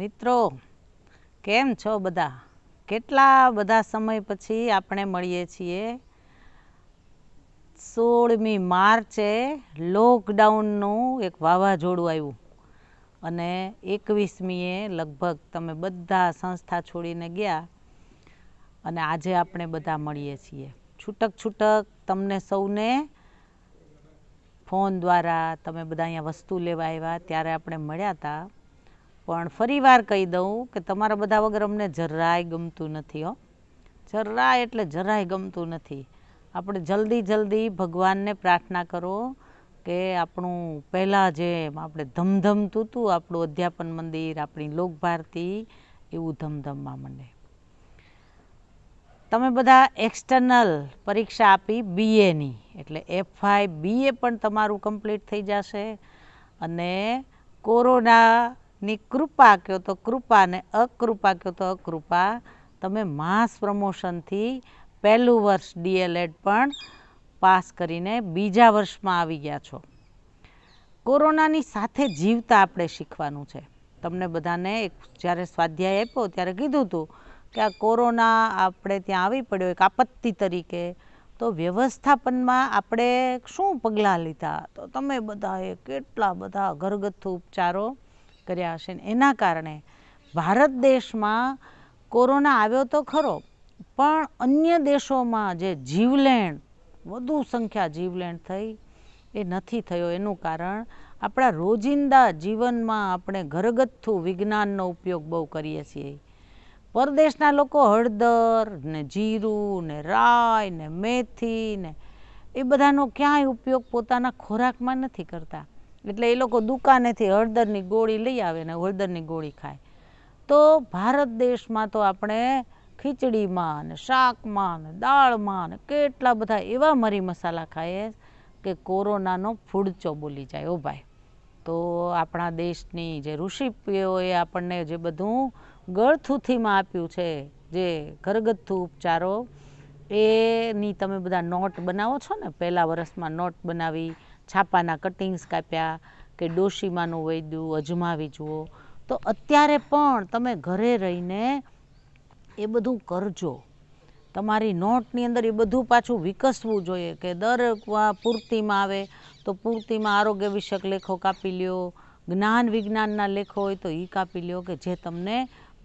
મિત્રો કેમ છો બધા કેટલા બધા સમય પછી આપણે મળીએ છીએ સોળમી માર્ચે લોકડાઉનનું એક વાવાઝોડું આવ્યું અને એકવીસમીએ લગભગ તમે બધા સંસ્થા છોડીને ગયા અને આજે આપણે બધા મળીએ છીએ છૂટક છૂટક તમને સૌને ફોન દ્વારા તમે બધા અહીંયા વસ્તુ લેવા આવ્યા ત્યારે આપણે મળ્યા હતા પણ ફરીવાર કહી દઉં કે તમારા બધા વગર અમને જરાય ગમતું નથી હો જરાય એટલે જરાય ગમતું નથી આપણે જલ્દી જલ્દી ભગવાનને પ્રાર્થના કરો કે આપણું પહેલાં જે આપણે ધમધમતું હતું આપણું અધ્યાપન મંદિર આપણી લોકભારતી એવું ધમધમમાં મને તમે બધા એક્સટર્નલ પરીક્ષા આપી બીએની એટલે એફઆઈ બીએ પણ તમારું કમ્પ્લીટ થઈ જશે અને કોરોના ની કૃપા કહો તો કૃપા ને અકૃપા કહો તો અકૃપા તમે માસ પ્રમોશનથી પહેલું વર્ષ ડીએલએડ પણ પાસ કરીને બીજા વર્ષમાં આવી ગયા છો કોરોનાની સાથે જીવતા આપણે શીખવાનું છે તમને બધાને એક જ્યારે સ્વાધ્યાય આપ્યો ત્યારે કીધું હતું કે આ કોરોના આપણે ત્યાં આવી પડ્યો એક આપત્તિ તરીકે તો વ્યવસ્થાપનમાં આપણે શું પગલાં લીધા તો તમે બધાએ કેટલા બધા ઘરગથ્થુ ઉપચારો કર્યા હશે ને એના કારણે ભારત દેશમાં કોરોના આવ્યો તો ખરો પણ અન્ય દેશોમાં જે જીવલેણ વધુ સંખ્યા જીવલેણ થઈ એ નથી થયો એનું કારણ આપણા રોજિંદા જીવનમાં આપણે ઘરગથ્થુ વિજ્ઞાનનો ઉપયોગ બહુ કરીએ છીએ પરદેશના લોકો હળદર ને જીરું ને રાય ને મેથી ને એ બધાનો ક્યાંય ઉપયોગ પોતાના ખોરાકમાં નથી કરતા એટલે એ લોકો દુકાનેથી હળદરની ગોળી લઈ આવે ને હળદરની ગોળી ખાય તો ભારત દેશમાં તો આપણે ખીચડીમાં ને શાકમાં ને દાળમાં ને કેટલા બધા એવા મરી મસાલા ખાઈએ કે કોરોનાનો ફૂડચો બોલી જાય ઓ ભાઈ તો આપણા દેશની જે ઋષિપીઓએ આપણને જે બધું ગળથુથીમાં આપ્યું છે જે ઘરગથ્થુ ઉપચારો એની તમે બધા નોટ બનાવો છો ને પહેલાં વર્ષમાં નોટ બનાવી છાપાના કટિંગ્સ કાપ્યા કે ડોશીમાનું વૈદ્યું અજમાવી જુઓ તો અત્યારે પણ તમે ઘરે રહીને એ બધું કરજો તમારી નોટની અંદર એ બધું પાછું વિકસવું જોઈએ કે દર પૂર્તિમાં આવે તો પૂર્તિમાં આરોગ્ય વિષયક લેખો કાપી લ્યો જ્ઞાન વિજ્ઞાનના લેખો હોય તો એ કાપી લ્યો કે જે તમને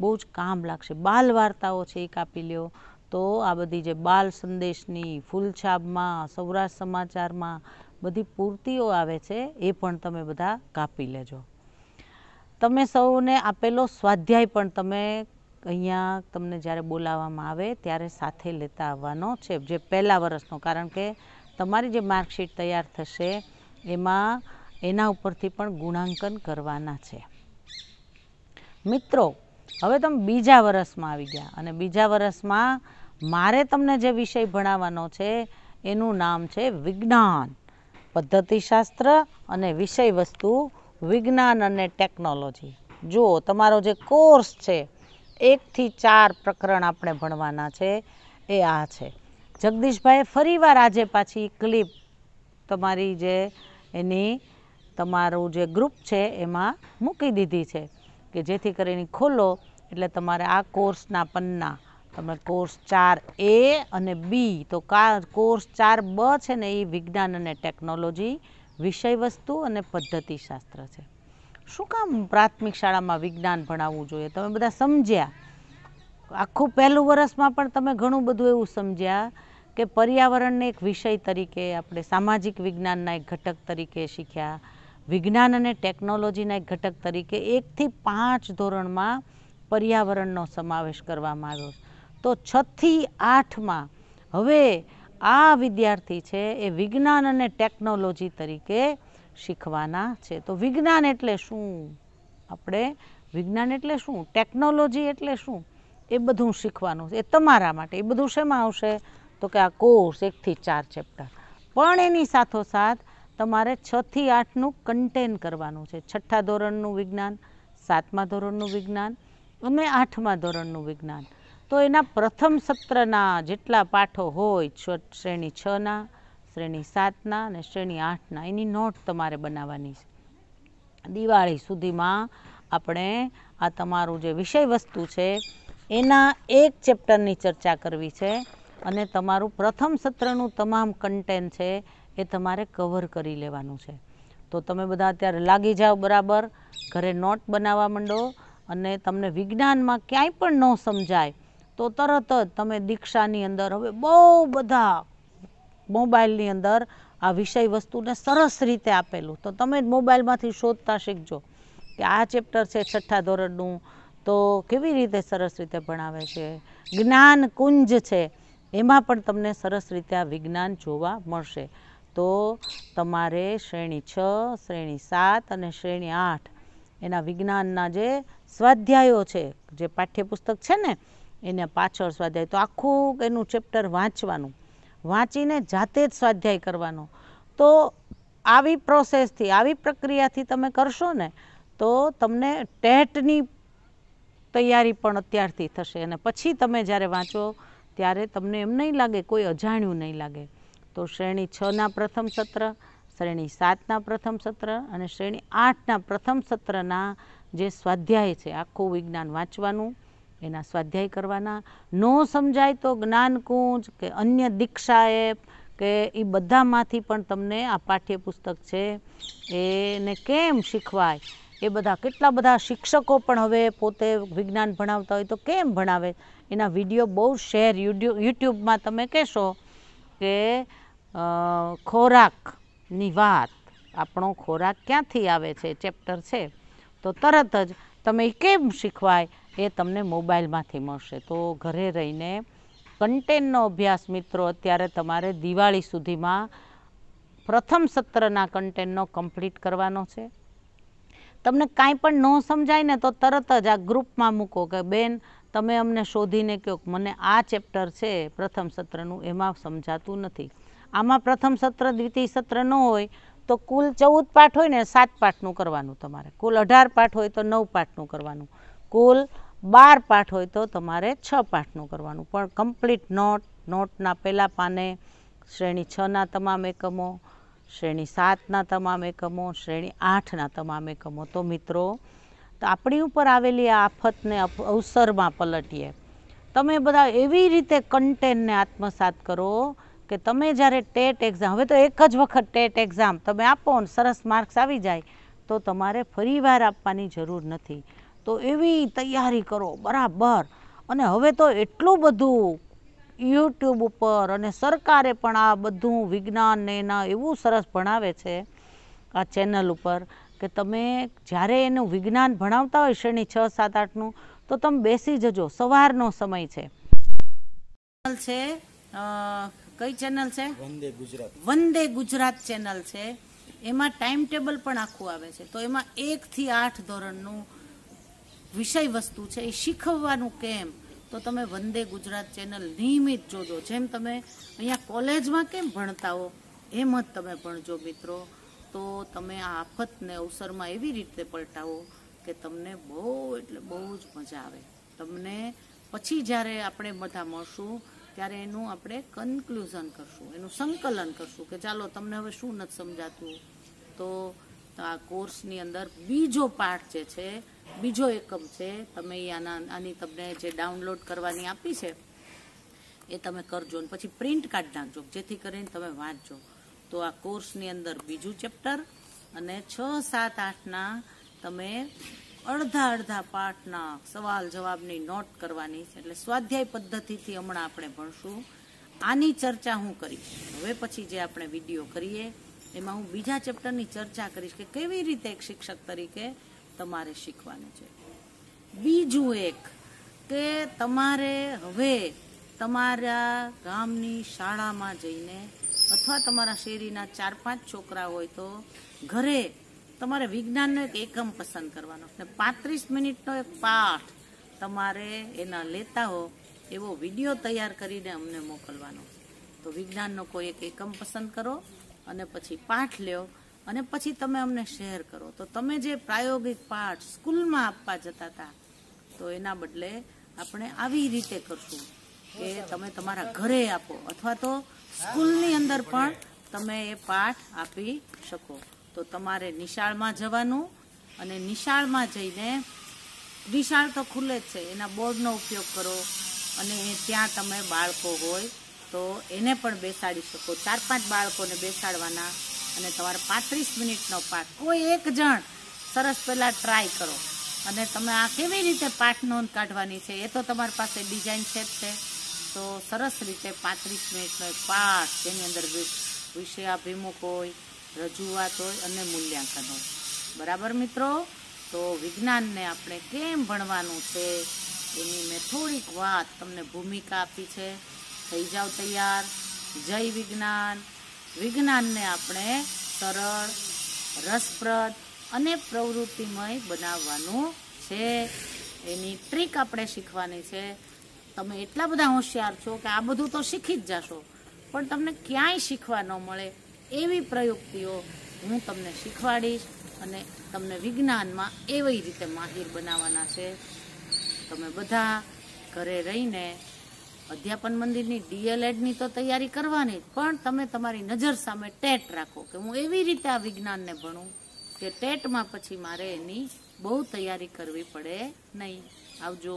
બહુ જ કામ લાગશે બાલ વાર્તાઓ છે એ કાપી લ્યો તો આ બધી જે બાલ સંદેશની ફૂલછાબમાં સૌરાષ્ટ્ર સમાચારમાં બધી પૂર્તિઓ આવે છે એ પણ તમે બધા કાપી લેજો તમે સૌને આપેલો સ્વાધ્યાય પણ તમે અહીંયા તમને જ્યારે બોલાવવામાં આવે ત્યારે સાથે લેતા આવવાનો છે જે પહેલાં વર્ષનો કારણ કે તમારી જે માર્કશીટ તૈયાર થશે એમાં એના ઉપરથી પણ ગુણાંકન કરવાના છે મિત્રો હવે તમે બીજા વર્ષમાં આવી ગયા અને બીજા વર્ષમાં મારે તમને જે વિષય ભણાવવાનો છે એનું નામ છે વિજ્ઞાન પદ્ધતિશાસ્ત્ર અને વિષય વસ્તુ વિજ્ઞાન અને ટેકનોલોજી જુઓ તમારો જે કોર્સ છે એકથી ચાર પ્રકરણ આપણે ભણવાના છે એ આ છે જગદીશભાઈ ફરીવાર આજે પાછી ક્લિપ તમારી જે એની તમારું જે ગ્રુપ છે એમાં મૂકી દીધી છે કે જેથી કરીને ખોલો એટલે તમારે આ કોર્સના પન્ના તમે કોર્સ ચાર એ અને બી તો કા કોર્સ ચાર બ છે ને એ વિજ્ઞાન અને ટેકનોલોજી વિષય વસ્તુ અને પદ્ધતિશાસ્ત્ર છે શું કામ પ્રાથમિક શાળામાં વિજ્ઞાન ભણાવવું જોઈએ તમે બધા સમજ્યા આખું પહેલું વર્ષમાં પણ તમે ઘણું બધું એવું સમજ્યા કે પર્યાવરણને એક વિષય તરીકે આપણે સામાજિક વિજ્ઞાનના એક ઘટક તરીકે શીખ્યા વિજ્ઞાન અને ટેકનોલોજીના એક ઘટક તરીકે એકથી પાંચ ધોરણમાં પર્યાવરણનો સમાવેશ કરવામાં આવ્યો છે તો છથી આઠમાં હવે આ વિદ્યાર્થી છે એ વિજ્ઞાન અને ટેકનોલોજી તરીકે શીખવાના છે તો વિજ્ઞાન એટલે શું આપણે વિજ્ઞાન એટલે શું ટેકનોલોજી એટલે શું એ બધું શીખવાનું છે એ તમારા માટે એ બધું શેમાં આવશે તો કે આ કોર્સ એકથી ચાર ચેપ્ટર પણ એની સાથોસાથ તમારે છથી આઠનું કન્ટેન કરવાનું છે છઠ્ઠા ધોરણનું વિજ્ઞાન સાતમા ધોરણનું વિજ્ઞાન અને આઠમા ધોરણનું વિજ્ઞાન તો એના પ્રથમ સત્રના જેટલા પાઠો હોય શ્રેણી છના શ્રેણી સાતના અને શ્રેણી આઠના એની નોટ તમારે બનાવવાની છે દિવાળી સુધીમાં આપણે આ તમારું જે વિષય વસ્તુ છે એના એક ચેપ્ટરની ચર્ચા કરવી છે અને તમારું પ્રથમ સત્રનું તમામ કન્ટેન્ટ છે એ તમારે કવર કરી લેવાનું છે તો તમે બધા અત્યારે લાગી જાઓ બરાબર ઘરે નોટ બનાવવા માંડો અને તમને વિજ્ઞાનમાં ક્યાંય પણ ન સમજાય તો તરત જ તમે દીક્ષાની અંદર હવે બહુ બધા મોબાઈલની અંદર આ વિષય વસ્તુને સરસ રીતે આપેલું તો તમે જ મોબાઈલમાંથી શોધતા શીખજો કે આ ચેપ્ટર છે છઠ્ઠા ધોરણનું તો કેવી રીતે સરસ રીતે ભણાવે છે જ્ઞાન કુંજ છે એમાં પણ તમને સરસ રીતે આ વિજ્ઞાન જોવા મળશે તો તમારે શ્રેણી છ શ્રેણી સાત અને શ્રેણી આઠ એના વિજ્ઞાનના જે સ્વાધ્યાયો છે જે પાઠ્યપુસ્તક છે ને એને પાછળ સ્વાધ્યાય તો આખું એનું ચેપ્ટર વાંચવાનું વાંચીને જાતે જ સ્વાધ્યાય કરવાનો તો આવી પ્રોસેસથી આવી પ્રક્રિયાથી તમે કરશો ને તો તમને ટેટની તૈયારી પણ અત્યારથી થશે અને પછી તમે જ્યારે વાંચો ત્યારે તમને એમ નહીં લાગે કોઈ અજાણ્યું નહીં લાગે તો શ્રેણી છના પ્રથમ સત્ર શ્રેણી સાતના પ્રથમ સત્ર અને શ્રેણી આઠના પ્રથમ સત્રના જે સ્વાધ્યાય છે આખું વિજ્ઞાન વાંચવાનું એના સ્વાધ્યાય કરવાના ન સમજાય તો જ્ઞાનકુંજ કે અન્ય દીક્ષા એપ કે એ બધામાંથી પણ તમને આ પાઠ્યપુસ્તક છે એને કેમ શીખવાય એ બધા કેટલા બધા શિક્ષકો પણ હવે પોતે વિજ્ઞાન ભણાવતા હોય તો કેમ ભણાવે એના વિડીયો બહુ શેર યુટ્યુબમાં તમે કહેશો કે ખોરાકની વાત આપણો ખોરાક ક્યાંથી આવે છે ચેપ્ટર છે તો તરત જ તમે કેમ શીખવાય એ તમને મોબાઈલમાંથી મળશે તો ઘરે રહીને કન્ટેનનો અભ્યાસ મિત્રો અત્યારે તમારે દિવાળી સુધીમાં પ્રથમ સત્રના કન્ટેનનો કમ્પ્લીટ કરવાનો છે તમને કાંઈ પણ ન સમજાય ને તો તરત જ આ ગ્રુપમાં મૂકો કે બેન તમે અમને શોધીને કહો મને આ ચેપ્ટર છે પ્રથમ સત્રનું એમાં સમજાતું નથી આમાં પ્રથમ સત્ર દ્વિતીય સત્ર ન હોય તો કુલ ચૌદ પાઠ હોય ને સાત પાઠનું કરવાનું તમારે કુલ અઢાર પાઠ હોય તો નવ પાઠનું કરવાનું કુલ બાર પાઠ હોય તો તમારે છ પાઠનું કરવાનું પણ કમ્પ્લીટ નોટ નોટના પહેલાં પાને શ્રેણી છના તમામ એકમો શ્રેણી સાતના તમામ એકમો શ્રેણી આઠના તમામ એકમો તો મિત્રો તો આપણી ઉપર આવેલી આ આફતને અવસરમાં પલટીએ તમે બધા એવી રીતે કન્ટેનને આત્મસાત કરો કે તમે જ્યારે ટેટ એક્ઝામ હવે તો એક જ વખત ટેટ એક્ઝામ તમે આપો ને સરસ માર્ક્સ આવી જાય તો તમારે ફરીવાર આપવાની જરૂર નથી તો એવી તૈયારી કરો બરાબર અને હવે તો એટલું બધું યુટ્યુબ ઉપર અને સરકારે પણ આ બધું વિજ્ઞાન ને એના એવું સરસ ભણાવે છે આ ચેનલ ઉપર કે તમે જ્યારે એનું વિજ્ઞાન ભણાવતા હોય શ્રેણી છ સાત આઠનું તો તમે બેસી જજો સવારનો સમય છે છે કઈ ચેનલ છે વંદે ગુજરાત વંદે ગુજરાત ચેનલ છે એમાં ટાઈમ ટેબલ પણ આખું આવે છે તો એમાં એકથી આઠ ધોરણનું વિષય વસ્તુ છે એ શીખવવાનું કેમ તો તમે વંદે ગુજરાત ચેનલ નિયમિત જોજો જેમ તમે અહીંયા કોલેજમાં કેમ ભણતા હો એમ જ તમે ભણજો મિત્રો તો તમે આ આફતને અવસરમાં એવી રીતે પલટાવો કે તમને બહુ એટલે બહુ જ મજા આવે તમને પછી જ્યારે આપણે બધા મળશું ત્યારે એનું આપણે કન્ક્લુઝન કરશું એનું સંકલન કરશું કે ચાલો તમને હવે શું નથી સમજાતું તો આ કોર્સની અંદર બીજો પાર્ટ જે છે બીજો એકમ છે તમે આના આની તમને જે ડાઉનલોડ કરવાની આપી છે એ તમે કરજો ને પછી પ્રિન્ટ કાઢ નાખજો જેથી કરીને તમે વાંચજો તો આ કોર્સની અંદર બીજું ચેપ્ટર અને છ સાત આઠના તમે અડધા અડધા પાઠના સવાલ જવાબની નોટ કરવાની છે એટલે સ્વાધ્યાય પદ્ધતિથી હમણાં આપણે ભણશું આની ચર્ચા હું કરીશ હવે પછી જે આપણે વિડીયો કરીએ એમાં હું બીજા ચેપ્ટરની ચર્ચા કરીશ કે કેવી રીતે એક શિક્ષક તરીકે તમારે શીખવાનું છે બીજું એક કે તમારે હવે તમારા ગામની શાળામાં જઈને અથવા તમારા શેરીના ચાર પાંચ છોકરા હોય તો ઘરે તમારે વિજ્ઞાનનો એક એકમ પસંદ કરવાનો અને પાંત્રીસ મિનિટનો એક પાઠ તમારે એના લેતા હો એવો વિડીયો તૈયાર કરીને અમને મોકલવાનો તો વિજ્ઞાનનો કોઈ એક એકમ પસંદ કરો અને પછી પાઠ લ્યો અને પછી તમે અમને શેર કરો તો તમે જે પ્રાયોગિક પાઠ સ્કૂલમાં આપવા જતા હતા તો એના બદલે આપણે આવી રીતે કરશું કે તમે તમારા ઘરે આપો અથવા તો સ્કૂલની અંદર પણ તમે એ પાઠ આપી શકો તો તમારે નિશાળમાં જવાનું અને નિશાળમાં જઈને નિશાળ તો ખુલ્લે જ છે એના બોર્ડનો ઉપયોગ કરો અને ત્યાં તમે બાળકો હોય તો એને પણ બેસાડી શકો ચાર પાંચ બાળકોને બેસાડવાના અને તમારે પાંત્રીસ મિનિટનો પાઠ કોઈ એક જણ સરસ પહેલાં ટ્રાય કરો અને તમે આ કેવી રીતે પાઠ નોંધ કાઢવાની છે એ તો તમારી પાસે ડિઝાઇન છે જ છે તો સરસ રીતે પાંત્રીસ મિનિટનો એક પાઠ જેની અંદર વિષયાભિમુખ હોય રજૂઆત હોય અને મૂલ્યાંકન હોય બરાબર મિત્રો તો વિજ્ઞાનને આપણે કેમ ભણવાનું છે એની મેં થોડીક વાત તમને ભૂમિકા આપી છે થઈ જાઓ તૈયાર જય વિજ્ઞાન વિજ્ઞાનને આપણે સરળ રસપ્રદ અને પ્રવૃત્તિમય બનાવવાનું છે એની ટ્રીક આપણે શીખવાની છે તમે એટલા બધા હોશિયાર છો કે આ બધું તો શીખી જ જશો પણ તમને ક્યાંય શીખવા ન મળે એવી પ્રયુક્તિઓ હું તમને શીખવાડીશ અને તમને વિજ્ઞાનમાં એવી રીતે માહિર બનાવવાના છે તમે બધા ઘરે રહીને અધ્યાપન મંદિરની ડીએલએડની તો તૈયારી કરવાની જ પણ તમે તમારી નજર સામે ટેટ રાખો કે હું એવી રીતે આ વિજ્ઞાનને ભણું કે ટેટમાં પછી મારે એની બહુ તૈયારી કરવી પડે નહીં આવજો